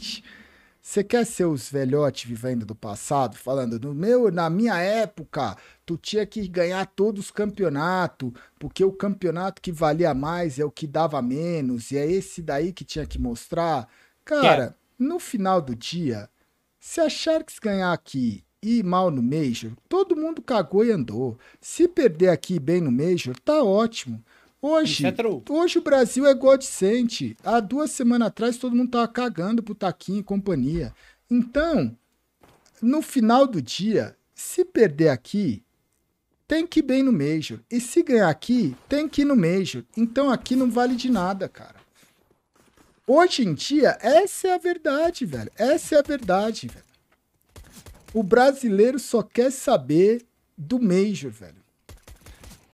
seguinte. Você quer ser os velhotes vivendo do passado, falando, no meu, na minha época, tu tinha que ganhar todos os campeonatos, porque o campeonato que valia mais é o que dava menos, e é esse daí que tinha que mostrar. Cara, é. no final do dia, se a Sharks ganhar aqui e mal no Major, todo mundo cagou e andou. Se perder aqui bem no Major, tá ótimo. Hoje, é hoje o Brasil é godsent. Há duas semanas atrás todo mundo tava cagando pro Taquinho e companhia. Então, no final do dia, se perder aqui, tem que ir bem no Major. E se ganhar aqui, tem que ir no Major. Então aqui não vale de nada, cara. Hoje em dia, essa é a verdade, velho. Essa é a verdade, velho. O brasileiro só quer saber do Major, velho.